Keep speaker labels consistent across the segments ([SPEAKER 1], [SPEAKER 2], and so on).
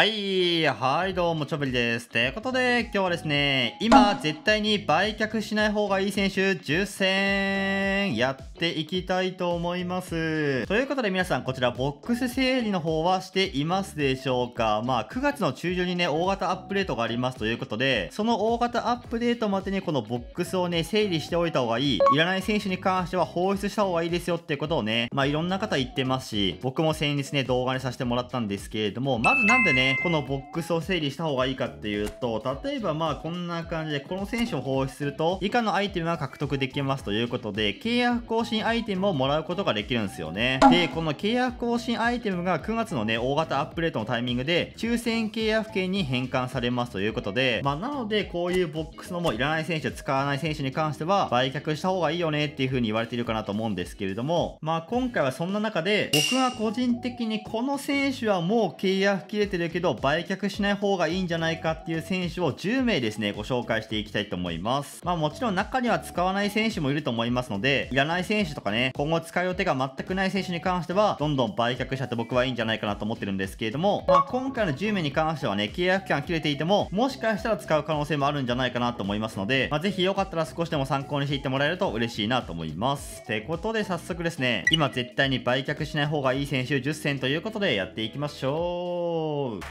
[SPEAKER 1] はい、はい、どうも、ちょぶりです。ということで、今日はですね、今、絶対に売却しない方がいい選手10選、やっていきたいと思います。ということで、皆さん、こちら、ボックス整理の方はしていますでしょうかまあ、9月の中旬にね、大型アップデートがありますということで、その大型アップデートまでに、このボックスをね、整理しておいた方がいい。いらない選手に関しては放出した方がいいですよってことをね、まあ、いろんな方言ってますし、僕も先日ね、動画にさせてもらったんですけれども、まずなんでね、このボックスを整理した方がいいかっていうと、例えばまあこんな感じで、この選手を放出すると、以下のアイテムが獲得できますということで、契約更新アイテムをもらうことができるんですよね。で、この契約更新アイテムが9月のね、大型アップデートのタイミングで、抽選契約権に変換されますということで、まあなので、こういうボックスのもういらない選手、使わない選手に関しては、売却した方がいいよねっていう風に言われているかなと思うんですけれども、まあ今回はそんな中で、僕が個人的にこの選手はもう契約切れてるけど、けど売却しない方がいいんじゃないかっていう選手を10名ですね、ご紹介していきたいと思います。まあもちろん中には使わない選手もいると思いますので、いらない選手とかね、今後使う予定が全くない選手に関しては、どんどん売却しちゃって僕はいいんじゃないかなと思ってるんですけれども、まあ今回の10名に関してはね、契約期間切れていても、もしかしたら使う可能性もあるんじゃないかなと思いますので、まあぜひよかったら少しでも参考にしていってもらえると嬉しいなと思います。ってことで早速ですね、今絶対に売却しない方がいい選手10選ということでやっていきましょう。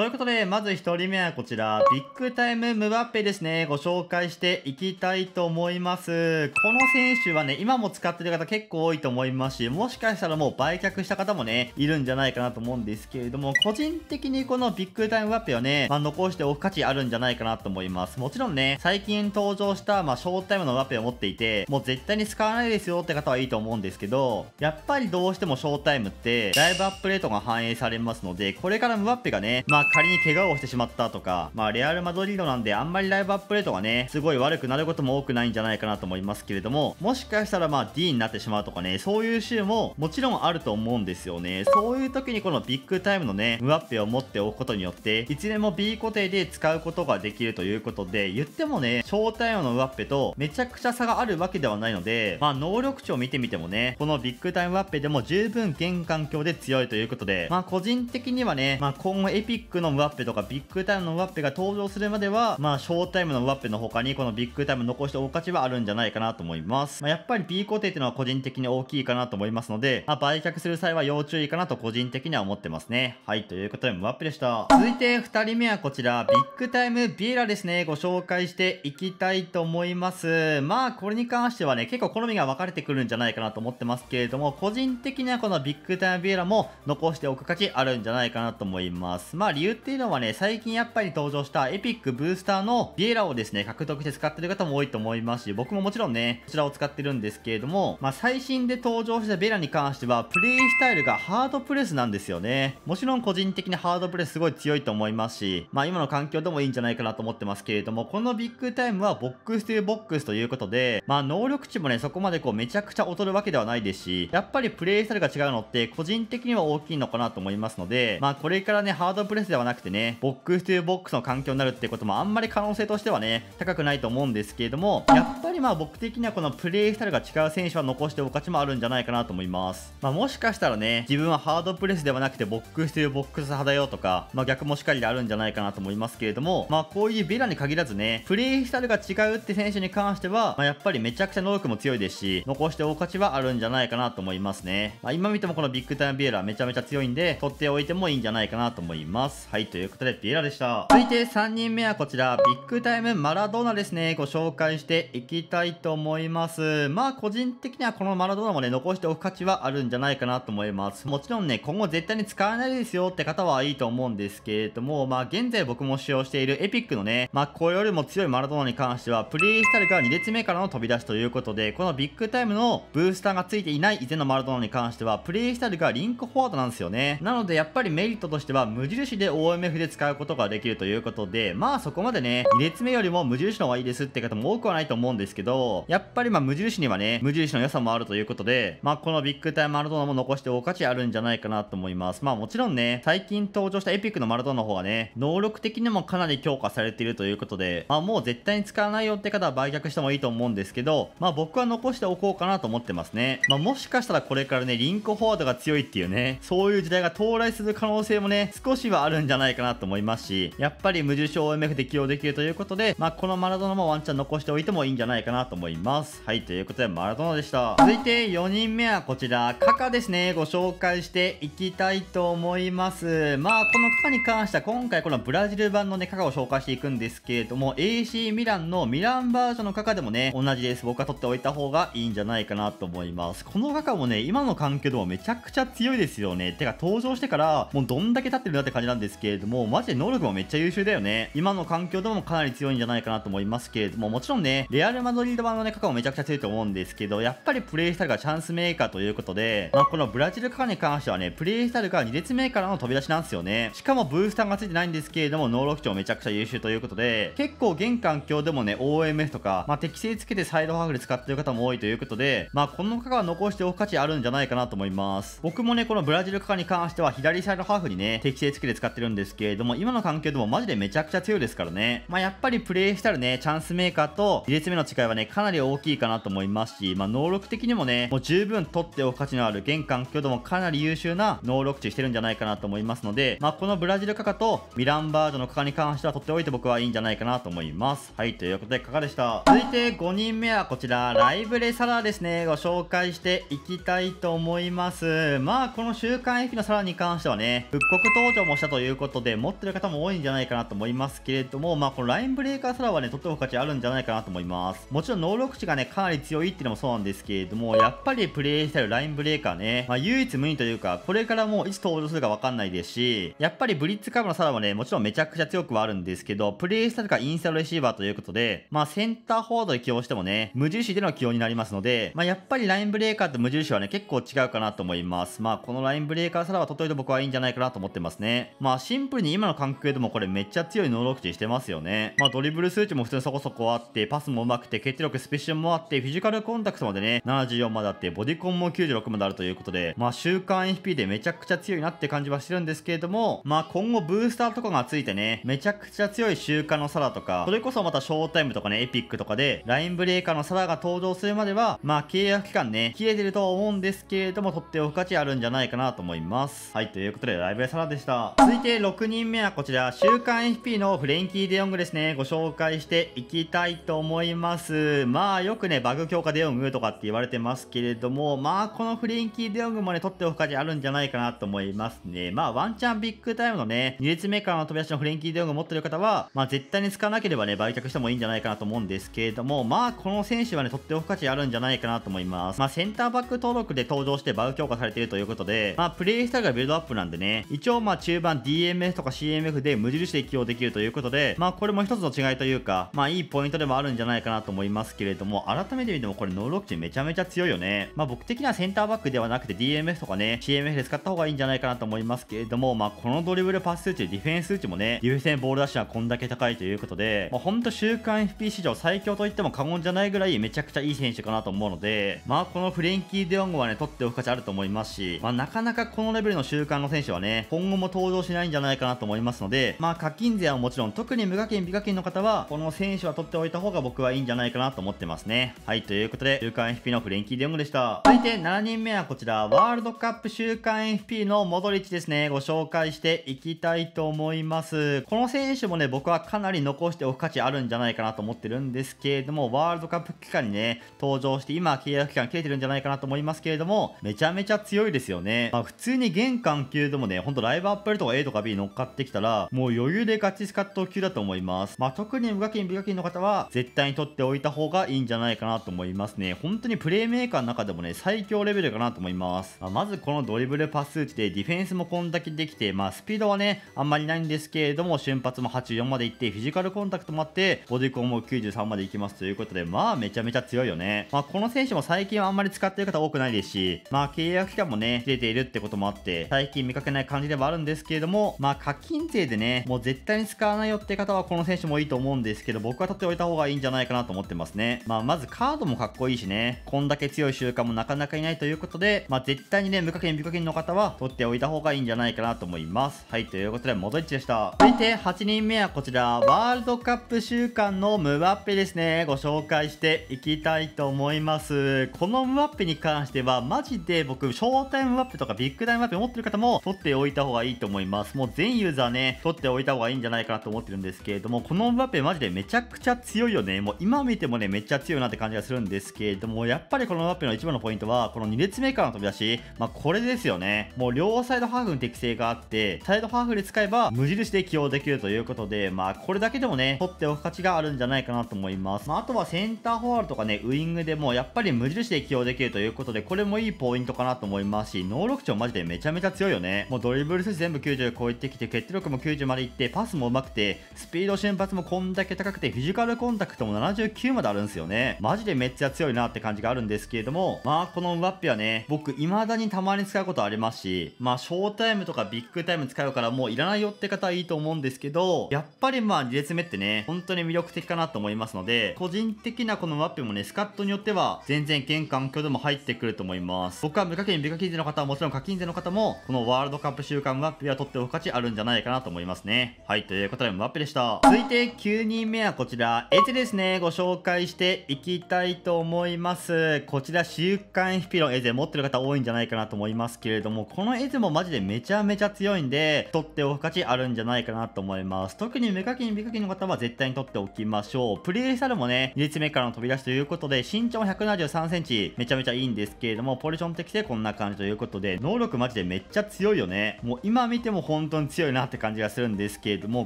[SPEAKER 1] ということで、まず1人目はこちら、ビッグタイムムバッペですね、ご紹介していきたいと思います。この選手はね、今も使ってる方結構多いと思いますし、もしかしたらもう売却した方もね、いるんじゃないかなと思うんですけれども、個人的にこのビッグタイムムバッペはね、まあ、残しておく価値あるんじゃないかなと思います。もちろんね、最近登場した、まあ、ショータイムのムバッペを持っていて、もう絶対に使わないですよって方はいいと思うんですけど、やっぱりどうしてもショータイムって、だいぶアップデートが反映されますので、これからムバッペがね、まあ仮に怪我をしてしまったとか、まあ、レアル・マドリードなんで、あんまりライブアップデートがね、すごい悪くなることも多くないんじゃないかなと思いますけれども、もしかしたらまあ D になってしまうとかね、そういう週ももちろんあると思うんですよね。そういう時にこのビッグタイムのね、ムアッペを持っておくことによって、いつでも B 固定で使うことができるということで、言ってもね、シタイムのムアッペとめちゃくちゃ差があるわけではないので、まあ能力値を見てみてもね、このビッグタイムアッペでも十分現環境で強いということで、まあ個人的にはね、まあ今後エピックグのムワッペとかビッグタイムのムワッペが登場するまでは、まあ、ショータイムのムワッペの他に、このビッグタイム残しておく価値はあるんじゃないかなと思います。まあ、やっぱり B 固定っていうのは個人的に大きいかなと思いますので、まあ、売却する際は要注意かなと個人的には思ってますね。はい、ということで、ムワッペでした。続いて、2人目はこちら、ビッグタイムビエラですね、ご紹介していきたいと思います。まあ、これに関してはね、結構好みが分かれてくるんじゃないかなと思ってますけれども、個人的にはこのビッグタイムビエラも残しておく価値あるんじゃないかなと思います。まあ、理由っていうのはね、最近やっぱり登場したエピックブースターのビエラをですね、獲得して使ってる方も多いと思いますし、僕ももちろんね、こちらを使ってるんですけれども、まあ、最新で登場したベラに関しては、プレイスタイルがハードプレスなんですよね。もちろん個人的にハードプレスすごい強いと思いますし、まあ、今の環境でもいいんじゃないかなと思ってますけれども、このビッグタイムはボックスというボックスということで、まあ、能力値もね、そこまでこうめちゃくちゃ劣るわけではないですし、やっぱりプレイスタイルが違うのって個人的には大きいのかなと思いますので、まあ、これからね、ハードプレスではなくてね、ボックス2ボックスの環境になるってこともあんまり可能性としてはね、高くないと思うんですけれども、やっぱりまあ僕的にはこのプレイスタイルが違う選手は残しておく価値もあるんじゃないかなと思います。まあもしかしたらね、自分はハードプレスではなくてボックス2ボックス派だよとか、まあ逆もしかりであるんじゃないかなと思いますけれども、まあこういうベラに限らずね、プレイスタイルが違うって選手に関しては、まあやっぱりめちゃくちゃ能力も強いですし、残しておく価値はあるんじゃないかなと思いますね。まあ今見てもこのビッグタイムビエラめちゃめちゃ強いんで、取っておいてもいいんじゃないかなと思います。。はい、ということで、ビエラでした。続いて3人目はこちら、ビッグタイムマラドーナですね、ご紹介していきたいと思います。まあ、個人的にはこのマラドーナもね、残しておく価値はあるんじゃないかなと思います。もちろんね、今後絶対に使わないですよって方はいいと思うんですけれども、まあ、現在僕も使用しているエピックのね、まあ、これよりも強いマラドーナに関しては、プレイスタイルが2列目からの飛び出しということで、このビッグタイムのブースターが付いていない以前のマラドーナに関しては、プレイスタイルがリンクフォワードなんですよね。なので、やっぱりメリットとしては、無印で OMF で使うことができるということで、まあそこまでね、2列目よりも無印の方がいいですって方も多くはないと思うんですけど、やっぱりまあ無印にはね、無印の良さもあるということで、まあこのビッグタイムマラドーナも残してお価値あるんじゃないかなと思います。まあもちろんね、最近登場したエピックのマラドーナの方がね、能力的にもかなり強化されているということで、まあもう絶対に使わないよって方は売却してもいいと思うんですけど、まあ僕は残しておこうかなと思ってますね。まあもしかしたらこれからね、リンクフォワードが強いっていうね、そういう時代が到来する可能性もね、少しはあるんじゃないかなと思いますし、やっぱり無重症 OMF 起用できるということで、まあ、このマラドナもワンチャン残しておいてもいいんじゃないかなと思います。はい、ということでマラドーナでした。続いて4人目はこちら、カカですね。ご紹介していきたいと思います。まあ、このカカに関しては今回このブラジル版のね、カカを紹介していくんですけれども、AC ミランのミランバージョンのカカでもね、同じです。僕は取っておいた方がいいんじゃないかなと思います。このカカもね、今の環境でもめちゃくちゃ強いですよね。てか、登場してから、もうどんだけ立ってるんだって感じなんですですけれども、マジで能力もめっちゃ優秀だよね。今の環境でもかなり強いんじゃないかなと思いますけれども、もちろんね、レアル・マドリード版のね、カカもめちゃくちゃ強いと思うんですけど、やっぱりプレイスタイルがチャンスメーカーということで、まあ、このブラジルカカに関してはね、プレイスタイルが2列目からの飛び出しなんですよね。しかもブースターが付いてないんですけれども、能力値もめちゃくちゃ優秀ということで、結構現環境でもね、OMS とか、まあ、適正つけてサイドハーフで使ってる方も多いということで、まあ、このカカは残しておく価値あるんじゃないかなと思います。僕もね、このブラジルカカに関しては、左サイドハーフにね、適正つけて使ってってるんですけれども、今の環境でもマジでめちゃくちゃ強いですからね。まあ、やっぱりプレイしたらね、チャンスメーカーと2列目の違いはね、かなり大きいかなと思いますし、まあ、能力的にもね、もう十分取っておく価値のある現環境でもかなり優秀な能力値してるんじゃないかなと思いますので、まあ、このブラジルカカとミランバージョンのカカに関しては取っておいて僕はいいんじゃないかなと思います。はい、ということでカカでした。続いて5人目はこちら、ライブレサラーですね、ご紹介していきたいと思います。まあ、この週刊駅のサラに関してはね、復刻登場もしたとということで、持ってる方も多いんじゃないかなと思いますけれども、まあ、このラインブレーカーサラはね、とっても価値あるんじゃないかなと思います。もちろん能力値がね、かなり強いっていうのもそうなんですけれども、やっぱりプレイしてるラインブレーカーね、まあ、唯一無二というか、これからもういつ登場するかわかんないですし、やっぱりブリッツカーブのサラはね、もちろんめちゃくちゃ強くはあるんですけど、プレイしたイかインスタドレシーバーということで、まあ、センターフォワードで起用してもね、無印での起用になりますので、まあ、やっぱりラインブレーカーと無印はね、結構違うかなと思います。まあ、このラインブレーカーサラはとっといて僕はいいんじゃないかなと思ってますね。まあまあシンプルに今の関係でもこれめっちゃ強い能力値してますよね。まあドリブル数値も普通にそこそこあって、パスも上手くて、決力、スペシャルもあって、フィジカルコンタクトまでね、74まであって、ボディコンも96まであるということで、まあ週間 f p でめちゃくちゃ強いなって感じはしてるんですけれども、まあ今後ブースターとかがついてね、めちゃくちゃ強い週間のサラとか、それこそまたショータイムとかね、エピックとかで、ラインブレーカーのサラが登場するまでは、まあ契約期間ね、切れてるとは思うんですけれども、とっておく価値あるんじゃないかなと思います。はい、ということで、ライブレサラでした。いて6人目はこちら、週刊 FP のフレンキー・デヨングですね、ご紹介していきたいと思います。まあよくね、バグ強化デヨングとかって言われてますけれども、まあこのフレンキー・デヨングもね、取っておく価値あるんじゃないかなと思いますね。まあワンチャンビッグタイムのね、2列目からの飛び出しのフレンキー・デヨング持ってる方は、まあ絶対に使わなければね、売却してもいいんじゃないかなと思うんですけれども、まあこの選手はね、取っておく価値あるんじゃないかなと思います。まあセンターバック登録で登場してバグ強化されているということで、まあプレイスタイルがビルドアップなんでね、一応まあ中盤 DMF とか CMF で無印で起用できるということで、まあこれも一つの違いというか、まあいいポイントでもあるんじゃないかなと思いますけれども、改めて見てもこれノーロックチめちゃめちゃ強いよね。まあ僕的にはセンターバックではなくて DMF とかね、CMF で使った方がいいんじゃないかなと思いますけれども、まあこのドリブルパス数値、ディフェンス数値もね、優先ボール出しはこんだけ高いということで、まあほんと週刊 FP 史上最強と言っても過言じゃないぐらいめちゃくちゃいい選手かなと思うので、まあこのフレンキー・デヨングはね、取っておく価値あると思いますし、まあなかなかこのレベルの週刊の選手はね、今後も登場しないないんじゃないかなと思いますので、まあ、課金税はもちろん、特に無課金、美課金の方は、この選手は取っておいた方が僕はいいんじゃないかなと思ってますね。はい、ということで、週刊 FP のフレンキー・デヨングでした。続いて7人目はこちら、ワールドカップ週間 FP のモドリッチですね、ご紹介していきたいと思います。この選手もね、僕はかなり残しておく価値あるんじゃないかなと思ってるんですけれども、ワールドカップ期間にね、登場して、今契約期間切れてるんじゃないかなと思いますけれども、めちゃめちゃ強いですよね。まあ、普通に現環級でもね、ほんとライブアップルとか A ととか B 乗っかってきたら、もう余裕でガチスカット級だと思います。まあ、特に無課金、美課金の方は、絶対に取っておいた方がいいんじゃないかなと思いますね。本当にプレイメーカーの中でもね、最強レベルかなと思います。まあ、まずこのドリブルパス打ちで、ディフェンスもこんだけできて、まあ、スピードはね、あんまりないんですけれども、瞬発も84まで行って、フィジカルコンタクトもあって、ボディコンも93まで行きますということで、まあ、めちゃめちゃ強いよね。まあ、この選手も最近はあんまり使ってる方多くないですし、まあ、契約期間もね、出ているってこともあって、最近見かけない感じではあるんですけれども、も、まあ課金税でね、もう絶対に使わないよって方はこの選手もいいと思うんですけど、僕は取っておいた方がいいんじゃないかなと思ってますね。まあまずカードもかっこいいしね、こんだけ強い習慣もなかなかいないということで、まあ絶対にね、無課金、無課金の方は取っておいた方がいいんじゃないかなと思います。はい、ということで、モドイッチでした。続いて8人目はこちら、ワールドカップ週間のムバッペですね、ご紹介していきたいと思います。このムバッペに関しては、マジで僕、ショータイムムバッペとかビッグタイムムバッペ持ってる方も取っておいた方がいいと思います。スも全ユーザーね、取っておいた方がいいんじゃないかなと思ってるんですけれども、このエムバペマジでめちゃくちゃ強いよね。もう今見てもね、めっちゃ強いなって感じがするんですけれども、やっぱりこのエムバペの一番のポイントは、この2列目からの飛び出し、まあこれですよね。もう両サイドハーフの適性があって、サイドハーフで使えば無印で起用できるということで、まあこれだけでもね、取っておく価値があるんじゃないかなと思います。まああとはセンターフォワードとかね、ウイングでもやっぱり無印で起用できるということで、これもいいポイントかなと思いますし、能力値もマジでめちゃめちゃ強いよね。もうドリブル数全部95超えてきて、決定力も90までいって、パスも上手くて、スピード瞬発もこんだけ高くて、フィジカルコンタクトも79まであるんですよね。マジでめっちゃ強いなって感じがあるんですけれども、まあ、このワッピはね、僕、未だにたまに使うことありますし、まあ、ショータイムとかビッグタイム使うからもういらないよって方はいいと思うんですけど、やっぱりまあ、2列目ってね、本当に魅力的かなと思いますので、個人的なこのワッピもね、スカットによっては、全然現環境でも入ってくると思います。僕は無課金、無課金税の方はもちろん課金税の方も、このワールドカップ週間ワッピは取って勝負価値あるんじゃないかなと思いますね。はい、ということで、マップでした。続いて9人目はこちら、エゼですね、ご紹介していきたいと思います。こちら、週刊ヒピロンエゼ持ってる方多いんじゃないかなと思いますけれども、このエゼもマジでめちゃめちゃ強いんで、取っておく価値あるんじゃないかなと思います。特に無課金、美課金の方は絶対に取っておきましょう。プレイサルもね、2列目からの飛び出しということで、身長173センチ、めちゃめちゃいいんですけれども、ポジション的でこんな感じということで、能力マジでめっちゃ強いよね。もう今見ても本当に強いなって感じがするんですけれども、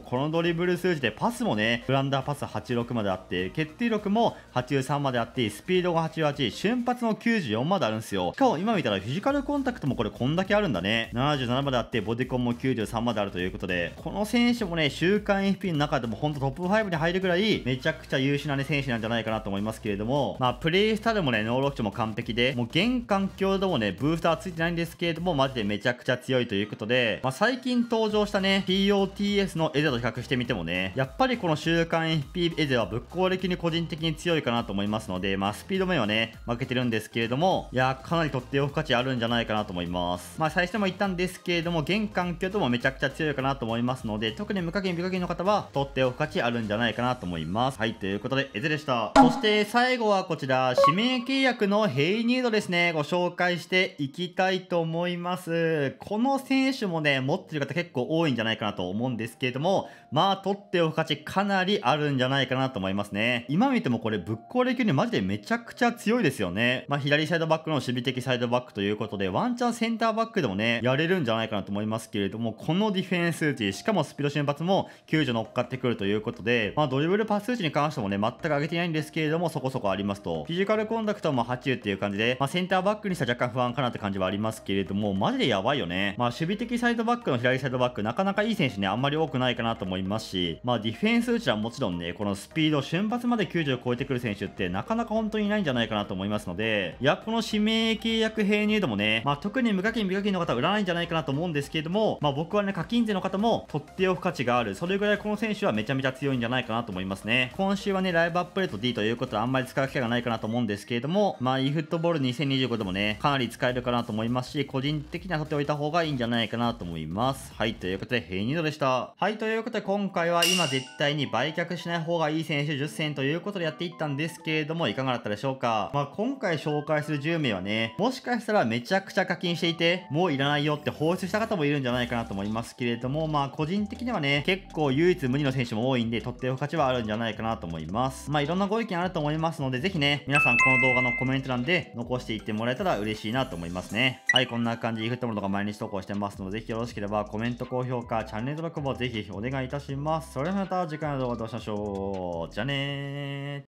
[SPEAKER 1] このドリブル数字でパスもね、グランダーパス86まであって、決定力も83まであって、スピードが88、瞬発も94まであるんですよ。しかも今見たらフィジカルコンタクトもこれこんだけあるんだね。77まであって、ボディコンも93まであるということで、この選手もね、週間 FP の中でも本当トップ5に入るぐらい、めちゃくちゃ優秀なね、選手なんじゃないかなと思いますけれども、まあ、プレイスタイルもね、能力値も完璧で、もう現環境でもね、ブースターついてないんですけれども、マジでめちゃくちゃ強いということで、まあ、最近近登場したね、POTS のエゼと比較してみてもね、やっぱりこの週刊 FP エゼはぶっ攻撃に個人的に強いかなと思いますので、まあ、スピード面はね、負けてるんですけれども、いや、かなりとっておく価値あるんじゃないかなと思います。まあ、最初も言ったんですけれども、現環境ともめちゃくちゃ強いかなと思いますので、特に無課金、無課金の方は、とっておく価値あるんじゃないかなと思います。はい、ということで、エゼでした。そして、最後はこちら、指名契約のヘイニードですね、ご紹介していきたいと思います。この選手もね、持ってる方結構多いんじゃないかなと思うんですけれども、まあ取っておく価値かなりあるんじゃないかなと思いますね。今見てもこれぶっ壊れ級にマジでめちゃくちゃ強いですよね。まあ左サイドバックの守備的サイドバックということで、ワンチャンセンターバックでもね、やれるんじゃないかなと思いますけれども、このディフェンス値、しかもスピード瞬発も救助乗っかってくるということで、まあドリブルパス値に関してもね、全く上げてないんですけれども、そこそこありますと。フィジカルコンダクトも80っていう感じで、まあセンターバックにしたら若干不安かなって感じはありますけれども、マジでやばいよね。まあ守備的サイドバックの左サイドバック、なかなかいい選手ね、あんまり多くないかなと思いますし、まあディフェンス打ちはもちろんね、このスピード、瞬発まで90を超えてくる選手ってなかなか本当にいないんじゃないかなと思いますので、いや、この指名契約編入度もね、まあ特に無課金無課金の方は売らないんじゃないかなと思うんですけれども、まあ僕はね、課金税の方もとっておく価値がある、それぐらいこの選手はめちゃめちゃ強いんじゃないかなと思いますね。今週はね、ライブアップデート D ということであんまり使う機会がないかなと思うんですけれども、まあ e フットボール2 0 2 5でもね、かなり使えるかなと思いますし、個人的には取っておいた方がいいんじゃないかなと思います。。はい、ということで、ヘイニードでした。はい、ということで、今回は今絶対に売却しない方がいい選手10選ということでやっていったんですけれども、いかがだったでしょうかまあ、今回紹介する10名はね、もしかしたらめちゃくちゃ課金していて、もういらないよって放出した方もいるんじゃないかなと思いますけれども、まあ、個人的にはね、結構唯一無二の選手も多いんで、とっておく価値はあるんじゃないかなと思います。まあ、いろんなご意見あると思いますので、ぜひね、皆さんこの動画のコメント欄で残していってもらえたら嬉しいなと思いますね。はい、こんな感じ、フットボールとか毎日投稿してますので、ぜひよろしければコメント、高評価、チャンネル登録もぜひお願いいたします。それではまた次回の動画でお会いしましょう。じゃあねー。